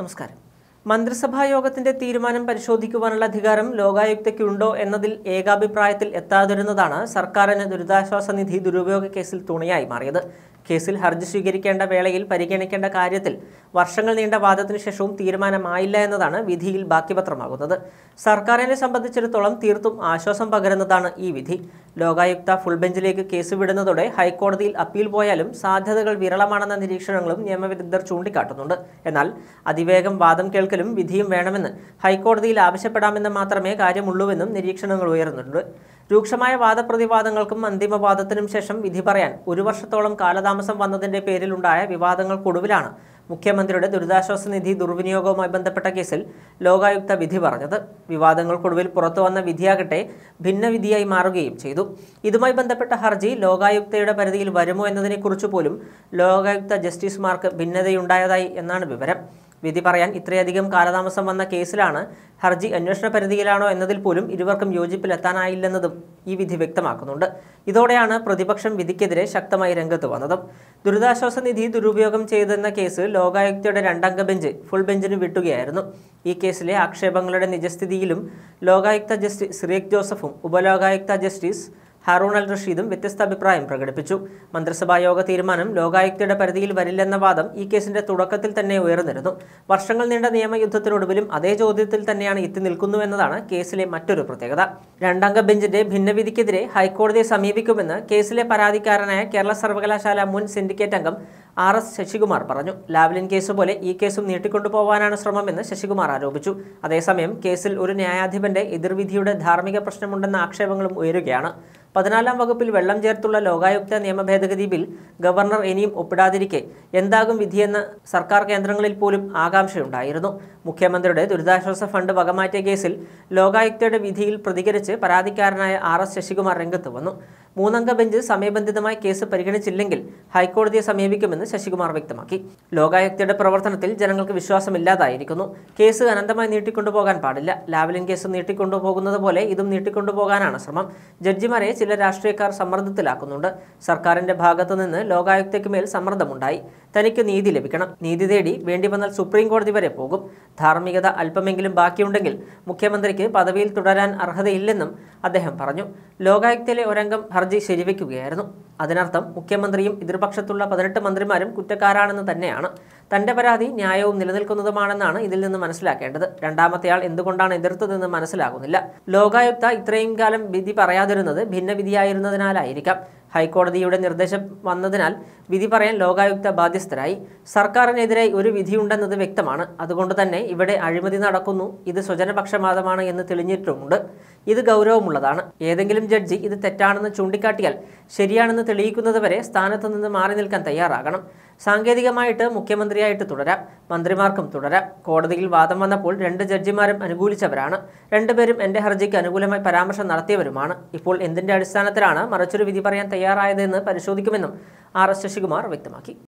നമസ്കാരം മന്ത്രിസഭാ യോഗത്തിന്റെ തീരുമാനം പരിശോധിക്കുവാനുള്ള അധികാരം ലോകായുക്തയ്ക്കുണ്ടോ എന്നതിൽ ഏകാഭിപ്രായത്തിൽ എത്താതിരുന്നതാണ് സർക്കാരിന് ദുരിതാശ്വാസ നിധി ദുരുപയോഗ കേസിൽ തുണയായി മാറിയത് കേസിൽ ഹർജി സ്വീകരിക്കേണ്ട വേളയിൽ പരിഗണിക്കേണ്ട കാര്യത്തിൽ വർഷങ്ങൾ നീണ്ട വാദത്തിനു ശേഷവും തീരുമാനമായില്ല എന്നതാണ് വിധിയിൽ ബാക്കിപത്രമാകുന്നത് സർക്കാരിനെ സംബന്ധിച്ചിടത്തോളം തീർത്തും ആശ്വാസം പകരുന്നതാണ് ഈ വിധി ലോകായുക്ത ഫുൾ ബെഞ്ചിലേക്ക് കേസ് വിടുന്നതോടെ ഹൈക്കോടതിയിൽ അപ്പീൽ പോയാലും സാധ്യതകൾ വിരളമാണെന്ന നിരീക്ഷണങ്ങളും നിയമവിരുദ്ധർ ചൂണ്ടിക്കാട്ടുന്നുണ്ട് എന്നാൽ അതിവേഗം വാദം കേൾക്കലും വിധിയും വേണമെന്ന് ഹൈക്കോടതിയിൽ ആവശ്യപ്പെടാമെന്ന് മാത്രമേ കാര്യമുള്ളൂവെന്നും നിരീക്ഷണങ്ങൾ ഉയർന്നിട്ടുണ്ട് രൂക്ഷമായ വാദപ്രതിവാദങ്ങൾക്കും അന്തിമവാദത്തിനും ശേഷം വിധി പറയാൻ ഒരു വർഷത്തോളം കാലതാമസം വന്നതിന്റെ പേരിലുണ്ടായ വിവാദങ്ങൾക്കൊടുവിലാണ് മുഖ്യമന്ത്രിയുടെ ദുരിതാശ്വാസ നിധി ദുർവിനിയോഗവുമായി ബന്ധപ്പെട്ട കേസിൽ ലോകായുക്ത വിധി പറഞ്ഞത് വിവാദങ്ങൾക്കൊടുവിൽ പുറത്തുവന്ന വിധിയാകട്ടെ ഭിന്നവിധിയായി മാറുകയും ചെയ്തു ഇതുമായി ബന്ധപ്പെട്ട ഹർജി ലോകായുക്തയുടെ പരിധിയിൽ വരുമോ എന്നതിനെക്കുറിച്ച് പോലും ലോകായുക്ത ജസ്റ്റിസുമാർക്ക് ഭിന്നതയുണ്ടായതായി എന്നാണ് വിവരം വിധി പറയാൻ ഇത്രയധികം കാലതാമസം വന്ന കേസിലാണ് ഹർജി അന്വേഷണ പരിധിയിലാണോ എന്നതിൽ പോലും ഇരുവർക്കും യോജിപ്പിലെത്താനായില്ലെന്നതും ഈ വിധി വ്യക്തമാക്കുന്നുണ്ട് ഇതോടെയാണ് പ്രതിപക്ഷം വിധിക്കെതിരെ ശക്തമായി രംഗത്ത് വന്നത് ദുരിതാശ്വാസ നിധി ദുരുപയോഗം ചെയ്തെന്ന കേസ് ലോകായുക്തയുടെ രണ്ടംഗ ബെഞ്ച് ഫുൾ ബെഞ്ചിന് വിട്ടുകയായിരുന്നു ഈ കേസിലെ ആക്ഷേപങ്ങളുടെ നിജസ്ഥിതിയിലും ലോകായുക്ത ജസ്റ്റിസ് സിറിയക് ജോസഫും ഉപലോകായുക്ത ജസ്റ്റിസ് ഹാറൂൺ അൽ റഷീദും വ്യത്യസ്ത അഭിപ്രായം പ്രകടിപ്പിച്ചു മന്ത്രിസഭാ യോഗ തീരുമാനം ലോകായുക്തയുടെ പരിധിയിൽ വരില്ലെന്ന വാദം ഈ കേസിന്റെ തുടക്കത്തിൽ തന്നെ ഉയർന്നിരുന്നു വർഷങ്ങൾ നീണ്ട നിയമയുദ്ധത്തിനൊടുവിലും അതേ ചോദ്യത്തിൽ തന്നെയാണ് എത്തി നിൽക്കുന്നുവെന്നതാണ് കേസിലെ മറ്റൊരു പ്രത്യേകത രണ്ടംഗ ബെഞ്ചിന്റെ ഭിന്നവിധിക്കെതിരെ ഹൈക്കോടതിയെ സമീപിക്കുമെന്ന് കേസിലെ പരാതിക്കാരനായ കേരള സർവകലാശാല മുൻ സിൻഡിക്കേറ്റ് അംഗം ആർ എസ് ശശികുമാർ പറഞ്ഞു ലാവ്ലിൻ കേസ് പോലെ ഈ കേസും നീട്ടിക്കൊണ്ടുപോകാനാണ് ശ്രമമെന്ന് ശശികുമാർ ആരോപിച്ചു അതേസമയം കേസിൽ ഒരു ന്യായാധിപന്റെ എതിർവിധിയുടെ ധാർമ്മിക പ്രശ്നമുണ്ടെന്ന ആക്ഷേപങ്ങളും ഉയരുകയാണ് പതിനാലാം വകുപ്പിൽ വെള്ളം ചേർത്തുള്ള ലോകായുക്ത നിയമ ഭേദഗതി ബിൽ ഗവർണർ ഇനിയും ഒപ്പിടാതിരിക്കെ എന്താകും വിധിയെന്ന് സർക്കാർ കേന്ദ്രങ്ങളിൽ പോലും ആകാംക്ഷയുണ്ടായിരുന്നു മുഖ്യമന്ത്രിയുടെ ദുരിതാശ്വാസ ഫണ്ട് വകമാറ്റിയ കേസിൽ ലോകായുക്തയുടെ വിധിയിൽ പ്രതികരിച്ച് പരാതിക്കാരനായ ആർ എസ് ശശികുമാർ രംഗത്ത് വന്നു മൂന്നംഗ ബെഞ്ച് സമയബന്ധിതമായി കേസ് പരിഗണിച്ചില്ലെങ്കിൽ ഹൈക്കോടതിയെ സമീപിക്കുമെന്ന് ശശികുമാർ വ്യക്തമാക്കി ലോകായുക്തയുടെ പ്രവർത്തനത്തിൽ ജനങ്ങൾക്ക് വിശ്വാസമില്ലാതായിരിക്കുന്നു കേസ് അനന്തമായി നീട്ടിക്കൊണ്ടുപോകാൻ പാടില്ല ലാവലിൻ കേസ് നീട്ടിക്കൊണ്ടുപോകുന്നത് പോലെ ഇതും നീട്ടിക്കൊണ്ടുപോകാനാണ് ശ്രമം ജഡ്ജിമാരെ ചില രാഷ്ട്രീയക്കാർ സമ്മർദ്ദത്തിലാക്കുന്നുണ്ട് സർക്കാരിന്റെ ഭാഗത്തുനിന്ന് ലോകായുക്തയ്ക്ക് മേൽ സമ്മർദ്ദമുണ്ടായി തനിക്ക് നീതി ലഭിക്കണം നീതി തേടി വേണ്ടി വന്നാൽ സുപ്രീം കോടതി വരെ പോകും ധാർമ്മികത അല്പമെങ്കിലും ബാക്കിയുണ്ടെങ്കിൽ മുഖ്യമന്ത്രിക്ക് പദവിയിൽ തുടരാൻ അർഹതയില്ലെന്നും അദ്ദേഹം പറഞ്ഞു ലോകായുക്തയിലെ ഒരംഗം ഹർജി ശരിവയ്ക്കുകയായിരുന്നു അതിനർത്ഥം മുഖ്യമന്ത്രിയും എതിർപക്ഷത്തുള്ള പതിനെട്ട് മന്ത്രിമാരും കുറ്റക്കാരാണെന്ന് തന്നെയാണ് തന്റെ പരാതി ന്യായവും നിലനിൽക്കുന്നതുമാണെന്നാണ് ഇതിൽ നിന്ന് മനസ്സിലാക്കേണ്ടത് രണ്ടാമത്തെയാൾ എന്തുകൊണ്ടാണ് എതിർത്തതെന്ന് മനസ്സിലാകുന്നില്ല ലോകായുക്ത ഇത്രയും കാലം വിധി പറയാതിരുന്നത് ഭിന്നവിധിയായിരുന്നതിനാലായിരിക്കാം ഹൈക്കോടതിയുടെ നിർദ്ദേശം വന്നതിനാൽ വിധി പറയാൻ ലോകായുക്ത ബാധ്യസ്ഥരായി സർക്കാരിനെതിരെ ഒരു വിധിയുണ്ടെന്നത് വ്യക്തമാണ് അതുകൊണ്ട് തന്നെ ഇവിടെ അഴിമതി നടക്കുന്നു ഇത് സ്വജനപക്ഷപാതമാണ് എന്ന് തെളിഞ്ഞിട്ടുമുണ്ട് ഇത് ഗൗരവമുള്ളതാണ് ഏതെങ്കിലും ജഡ്ജി ഇത് തെറ്റാണെന്ന് ചൂണ്ടിക്കാട്ടിയാൽ ശരിയാണെന്ന് തെളിയിക്കുന്നതുവരെ സ്ഥാനത്ത് നിന്ന് മാറി നിൽക്കാൻ തയ്യാറാകണം സാങ്കേതികമായിട്ട് മുഖ്യമന്ത്രിയായിട്ട് തുടരാം മന്ത്രിമാർക്കും തുടരാം കോടതിയിൽ വാദം വന്നപ്പോൾ രണ്ട് ജഡ്ജിമാരും അനുകൂലിച്ചവരാണ് രണ്ടുപേരും എൻ്റെ ഹർജിക്ക് അനുകൂലമായി പരാമർശം നടത്തിയവരുമാണ് ഇപ്പോൾ എന്തിന്റെ അടിസ്ഥാനത്തിലാണ് മറിച്ചൊരു വിധി പറയാൻ തയ്യാറായതെന്ന് പരിശോധിക്കുമെന്നും ആർ എസ് ശശികുമാർ വ്യക്തമാക്കി